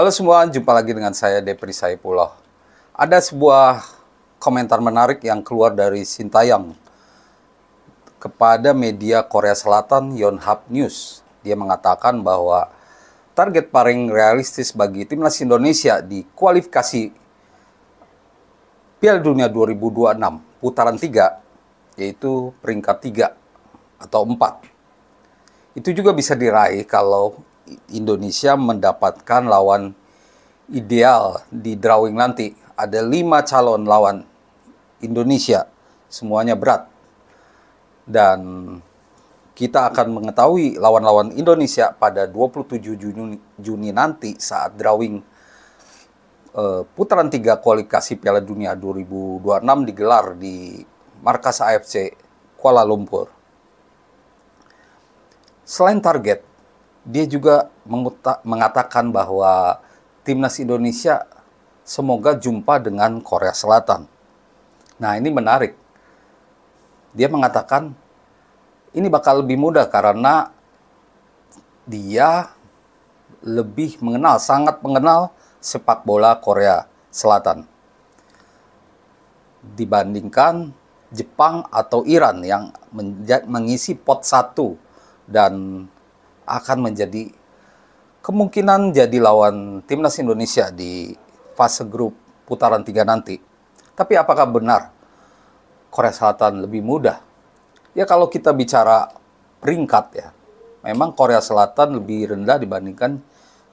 Halo semua, jumpa lagi dengan saya Depri Saipullah. Ada sebuah komentar menarik yang keluar dari Sintayong kepada media Korea Selatan Yonhap News. Dia mengatakan bahwa target paling realistis bagi timnas Indonesia di kualifikasi Piala Dunia 2026 putaran 3 yaitu peringkat 3 atau 4. Itu juga bisa diraih kalau Indonesia mendapatkan lawan ideal di drawing nanti. Ada lima calon lawan Indonesia, semuanya berat. Dan kita akan mengetahui lawan-lawan Indonesia pada 27 Juni, Juni nanti saat drawing eh, putaran tiga kualifikasi Piala Dunia 2026 digelar di markas AFC Kuala Lumpur. Selain target, dia juga mengatakan bahwa timnas Indonesia semoga jumpa dengan Korea Selatan. Nah, ini menarik. Dia mengatakan ini bakal lebih mudah karena dia lebih mengenal, sangat mengenal sepak bola Korea Selatan dibandingkan Jepang atau Iran yang mengisi pot satu dan akan menjadi kemungkinan jadi lawan timnas Indonesia di fase grup putaran tiga nanti. Tapi apakah benar Korea Selatan lebih mudah? Ya kalau kita bicara peringkat ya, memang Korea Selatan lebih rendah dibandingkan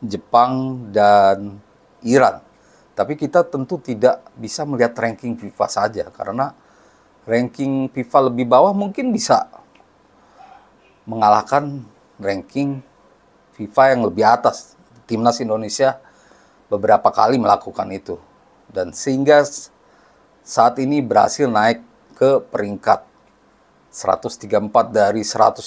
Jepang dan Iran. Tapi kita tentu tidak bisa melihat ranking FIFA saja karena ranking FIFA lebih bawah mungkin bisa mengalahkan ranking FIFA yang lebih atas. Timnas Indonesia beberapa kali melakukan itu dan sehingga saat ini berhasil naik ke peringkat 134 dari 150.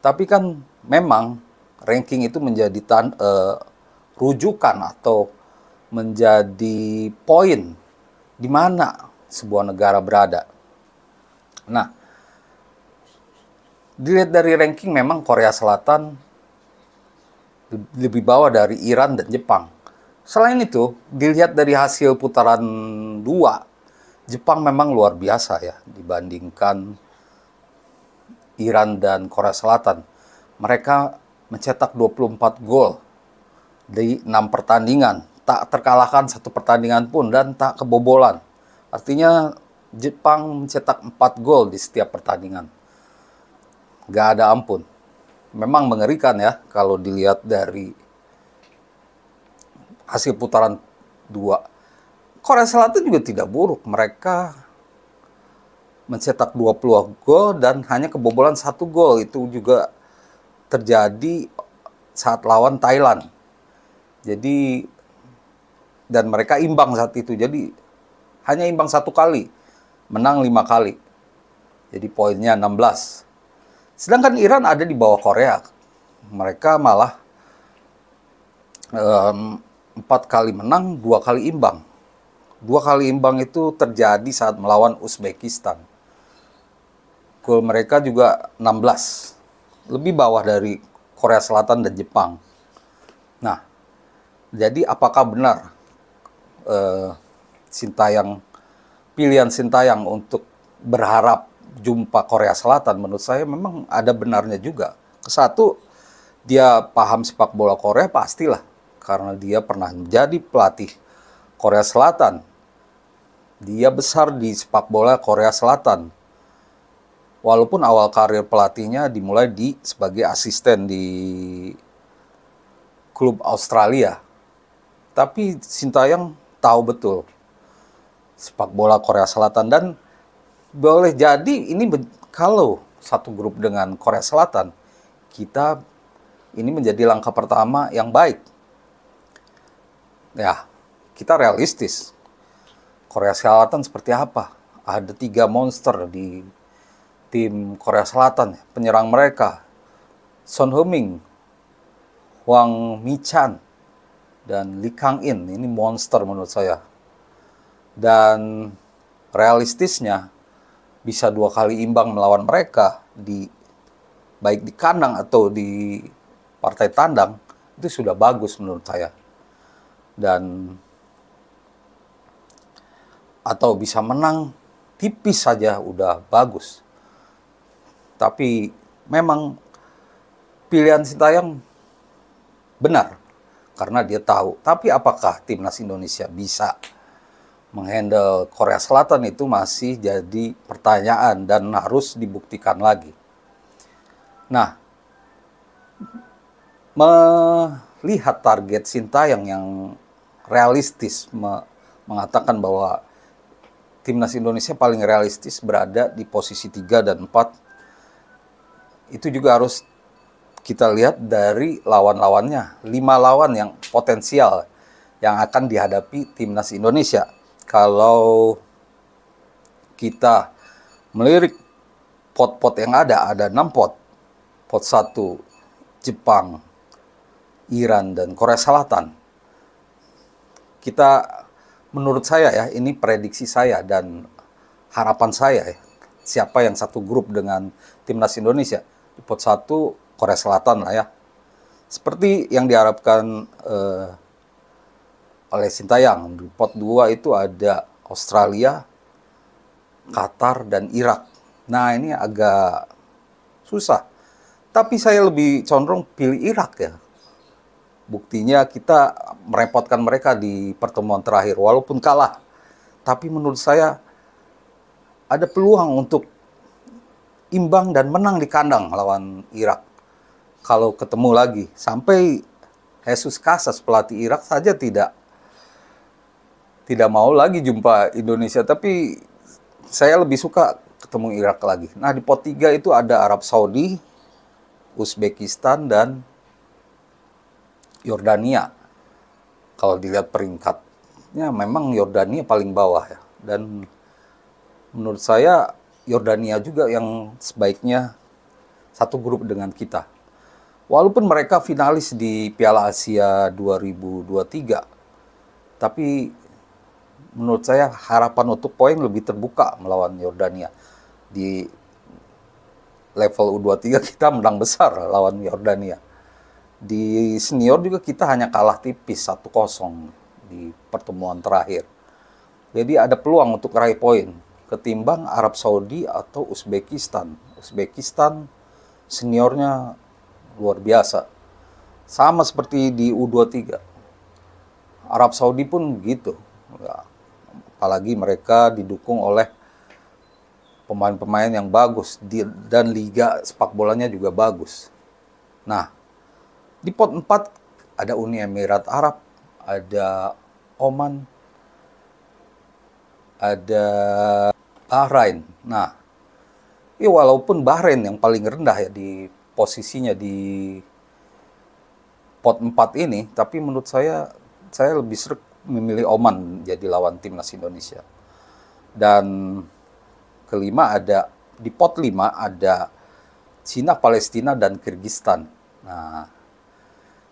Tapi kan memang ranking itu menjadi tan, uh, rujukan atau menjadi poin di mana sebuah negara berada. Nah, dilihat dari ranking memang Korea Selatan lebih bawah dari Iran dan Jepang. Selain itu, dilihat dari hasil putaran 2, Jepang memang luar biasa ya dibandingkan Iran dan Korea Selatan. Mereka mencetak 24 gol di 6 pertandingan, tak terkalahkan satu pertandingan pun dan tak kebobolan. Artinya Jepang mencetak 4 gol di setiap pertandingan nggak ada ampun. Memang mengerikan ya kalau dilihat dari hasil putaran dua. Korea Selatan juga tidak buruk. Mereka mencetak dua gol dan hanya kebobolan satu gol itu juga terjadi saat lawan Thailand. Jadi dan mereka imbang saat itu. Jadi hanya imbang satu kali, menang lima kali. Jadi poinnya 16. Sedangkan Iran ada di bawah Korea. Mereka malah empat kali menang, dua kali imbang. Dua kali imbang itu terjadi saat melawan Uzbekistan. Gol mereka juga 16. Lebih bawah dari Korea Selatan dan Jepang. Nah, jadi apakah benar uh, Sintayang pilihan Sintayang untuk berharap jumpa Korea Selatan menurut saya memang ada benarnya juga. Satu, dia paham sepak bola Korea pastilah karena dia pernah menjadi pelatih Korea Selatan. Dia besar di sepak bola Korea Selatan. Walaupun awal karir pelatihnya dimulai di sebagai asisten di klub Australia. Tapi Sintayong tahu betul sepak bola Korea Selatan dan boleh jadi ini kalau satu grup dengan Korea Selatan, kita ini menjadi langkah pertama yang baik. Ya, kita realistis. Korea Selatan seperti apa? Ada tiga monster di tim Korea Selatan, penyerang mereka. Son Heung-min, Wang Mi-chan, dan Lee Kang-in. Ini monster menurut saya. Dan realistisnya, bisa dua kali imbang melawan mereka di baik di kandang atau di partai tandang itu sudah bagus menurut saya dan atau bisa menang tipis saja udah bagus tapi memang pilihan Sintayong benar karena dia tahu tapi apakah timnas Indonesia bisa menghandle Korea Selatan itu masih jadi pertanyaan dan harus dibuktikan lagi. Nah, melihat target Sinta yang realistis mengatakan bahwa timnas Indonesia paling realistis berada di posisi 3 dan 4 itu juga harus kita lihat dari lawan-lawannya, lima lawan yang potensial yang akan dihadapi timnas Indonesia kalau kita melirik pot-pot yang ada, ada 6 pot. Pot 1, Jepang, Iran, dan Korea Selatan. Kita, menurut saya ya, ini prediksi saya dan harapan saya ya, siapa yang satu grup dengan timnas Indonesia. Di pot 1, Korea Selatan lah ya. Seperti yang diharapkan eh, oleh Sintayang. Di pot 2 itu ada Australia, Qatar, dan Irak. Nah, ini agak susah. Tapi saya lebih condong pilih Irak ya. Buktinya kita merepotkan mereka di pertemuan terakhir, walaupun kalah. Tapi menurut saya ada peluang untuk imbang dan menang di kandang lawan Irak. Kalau ketemu lagi, sampai Jesus Casas pelatih Irak saja tidak tidak mau lagi jumpa Indonesia tapi saya lebih suka ketemu Irak lagi. Nah, di pot 3 itu ada Arab Saudi, Uzbekistan dan Yordania. Kalau dilihat peringkatnya memang Yordania paling bawah ya. Dan menurut saya Yordania juga yang sebaiknya satu grup dengan kita. Walaupun mereka finalis di Piala Asia 2023, tapi menurut saya harapan untuk poin lebih terbuka melawan Yordania di level U23 kita menang besar lawan Yordania di senior juga kita hanya kalah tipis 1-0 di pertemuan terakhir jadi ada peluang untuk raih poin ketimbang Arab Saudi atau Uzbekistan Uzbekistan seniornya luar biasa sama seperti di U23 Arab Saudi pun gitu ya, apalagi mereka didukung oleh pemain-pemain yang bagus di, dan liga sepak bolanya juga bagus. Nah, di pot 4 ada Uni Emirat Arab, ada Oman, ada Bahrain. Nah, ya walaupun Bahrain yang paling rendah ya di posisinya di pot 4 ini, tapi menurut saya saya lebih memilih Oman jadi lawan timnas Indonesia. Dan kelima ada di pot lima ada Cina, Palestina dan Kirgistan. Nah,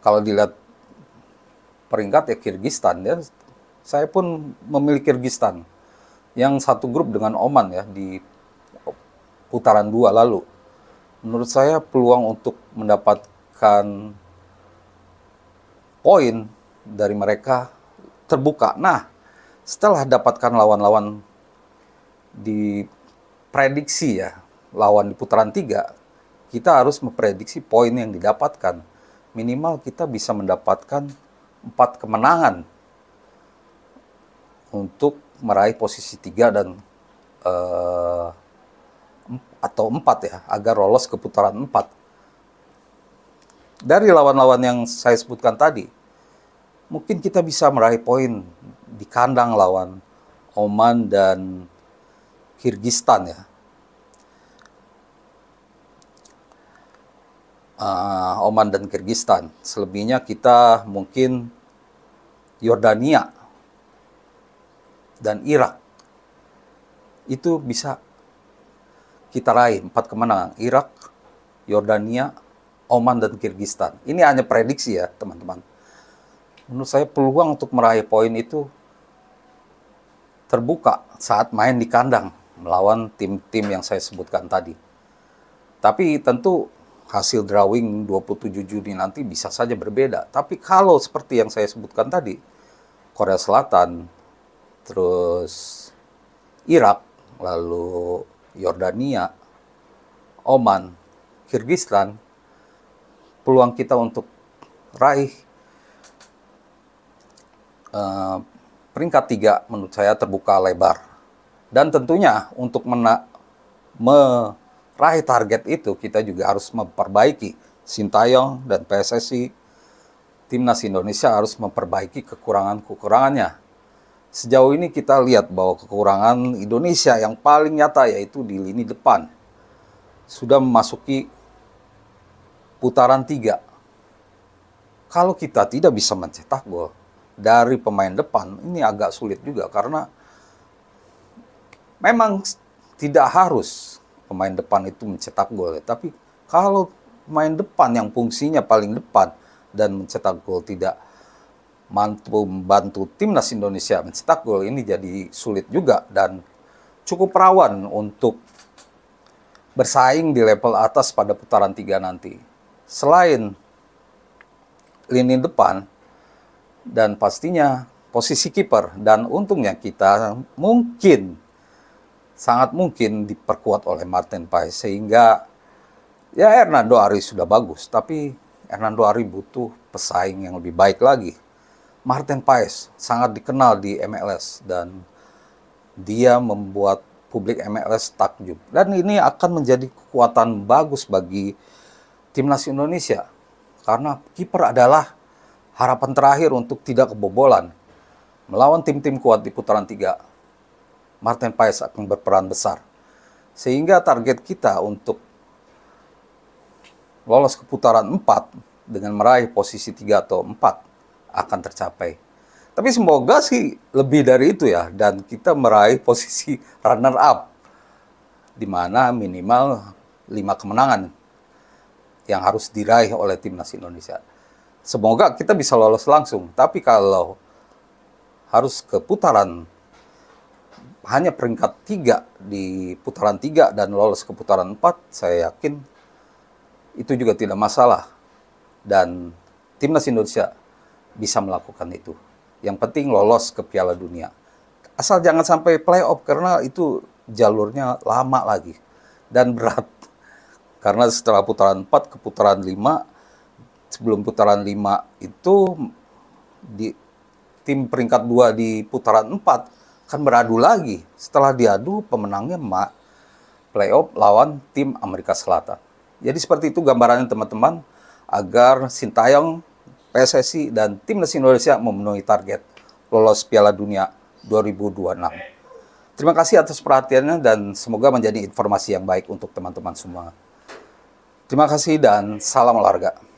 kalau dilihat peringkat ya Kirgistan ya, saya pun memilih Kirgistan yang satu grup dengan Oman ya di putaran dua lalu. Menurut saya peluang untuk mendapatkan poin dari mereka terbuka. Nah, setelah dapatkan lawan-lawan di prediksi ya, lawan di putaran tiga, kita harus memprediksi poin yang didapatkan. Minimal kita bisa mendapatkan empat kemenangan untuk meraih posisi tiga dan uh, atau empat ya agar lolos ke putaran empat dari lawan-lawan yang saya sebutkan tadi mungkin kita bisa meraih poin di kandang lawan Oman dan Kyrgyzstan ya. Uh, Oman dan Kyrgyzstan. Selebihnya kita mungkin Yordania dan Irak itu bisa kita raih empat kemenangan Irak, Yordania, Oman dan Kyrgyzstan. Ini hanya prediksi ya teman-teman menurut saya peluang untuk meraih poin itu terbuka saat main di kandang melawan tim-tim yang saya sebutkan tadi. Tapi tentu hasil drawing 27 Juni nanti bisa saja berbeda. Tapi kalau seperti yang saya sebutkan tadi, Korea Selatan, terus Irak, lalu Yordania, Oman, Kyrgyzstan, peluang kita untuk raih Eh, peringkat tiga menurut saya terbuka lebar. Dan tentunya untuk mena meraih target itu kita juga harus memperbaiki Sintayong dan PSSI timnas Indonesia harus memperbaiki kekurangan-kekurangannya. Sejauh ini kita lihat bahwa kekurangan Indonesia yang paling nyata yaitu di lini depan. Sudah memasuki putaran tiga. Kalau kita tidak bisa mencetak gol, dari pemain depan ini agak sulit juga karena memang tidak harus pemain depan itu mencetak gol, tapi kalau pemain depan yang fungsinya paling depan dan mencetak gol tidak mampu membantu timnas Indonesia mencetak gol ini jadi sulit juga dan cukup rawan untuk bersaing di level atas pada putaran 3 nanti. Selain lini depan, dan pastinya posisi kiper dan untungnya kita mungkin sangat mungkin diperkuat oleh Martin Paes sehingga ya Hernando Ari sudah bagus tapi Hernando Ari butuh pesaing yang lebih baik lagi. Martin Paes sangat dikenal di MLS dan dia membuat publik MLS takjub dan ini akan menjadi kekuatan bagus bagi timnas Indonesia karena kiper adalah harapan terakhir untuk tidak kebobolan melawan tim-tim kuat di putaran 3. Martin Paes akan berperan besar. Sehingga target kita untuk lolos ke putaran 4 dengan meraih posisi 3 atau 4 akan tercapai. Tapi semoga sih lebih dari itu ya dan kita meraih posisi runner up di mana minimal 5 kemenangan yang harus diraih oleh timnas Indonesia semoga kita bisa lolos langsung. Tapi kalau harus ke putaran hanya peringkat tiga di putaran tiga dan lolos ke putaran empat, saya yakin itu juga tidak masalah. Dan timnas Indonesia bisa melakukan itu. Yang penting lolos ke Piala Dunia. Asal jangan sampai playoff karena itu jalurnya lama lagi dan berat. Karena setelah putaran empat ke putaran lima sebelum putaran 5 itu di tim peringkat 2 di putaran 4 akan beradu lagi. Setelah diadu pemenangnya mak playoff lawan tim Amerika Selatan. Jadi seperti itu gambarannya teman-teman agar Sintayong, PSSI dan timnas Indonesia memenuhi target lolos Piala Dunia 2026. Terima kasih atas perhatiannya dan semoga menjadi informasi yang baik untuk teman-teman semua. Terima kasih dan salam olahraga.